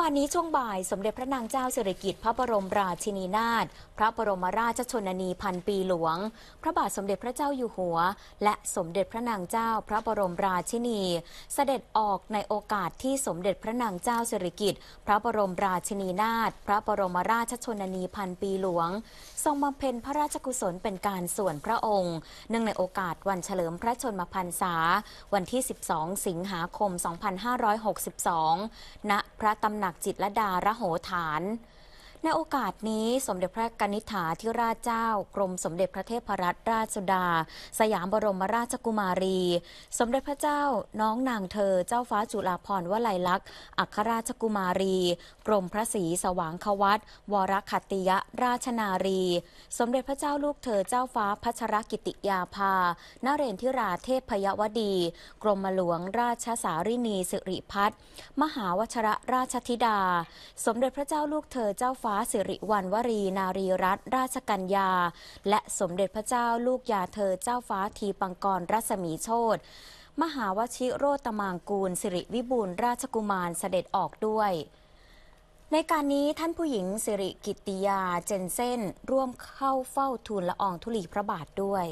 วานนี้ช่วงบ่ายสมเด็จพระนางเจ้าสิริกิติ์พระบรมราชินีนาถพระบรมราชชนนีพันปีหลวง พระบาทสมเด็จพระเจ้าอยู่หัว และสมเด็จพระนางเจ้าพระบรมราชินี เสด็จออกในโอกาสที่สมเด็จพระนางเจ้าสิริกิติ์พระบรมราชินีนาถพระบรมราชชนนีพันปีหลวง ทรงบำเพ็ญพระราชกุศลเป็นการส่วนพระองค์เนื่องในโอกาสวันเฉลิมพระชนมพรรษา วันที่ 12 สิงหาคม 2562 ณ พระตำหนักักจิตละดาระโหฐานในโอกาสนี้สมเด็จพระกนิษฐาธิราชเจ้ากรมสมเด็จพระเทพรัตนราชสุดา สยามบรมราชกุมารี สมเด็จพระเจ้า น้องนางเธอ เจ้าฟ้าจุฬาภรณ์วลัยลักษณ์ อัครราชกุมารีกรมพระศรีสว่างควัตวรคัตติยราชนารี สมเด็จพระเจ้าลูกเธอเจ้าฟ้าพัชรกิติยาภาณเรนทิราเทพพยวดีกรมหลวงราชสารินีสิริพัฒมหาวชระราชธิดา สมเด็จพระเจ้าลูกเธอเจ้าฟ้า้าสิริวัณวรีนารีรัตนราชกัญญา และสมเด็จพระเจ้าลูกยาเธอเจ้าฟ้าทีปังกรรัศมีโชตมหาวชิโรตมังกูลสิริวิบูลราชกุมารเสด็จออกด้วย ในการนี้ท่านผู้หญิงสิริกิติยาเจนเซนร่วมเข้าเฝ้าทูลละอองธุลีพระบาทด้วย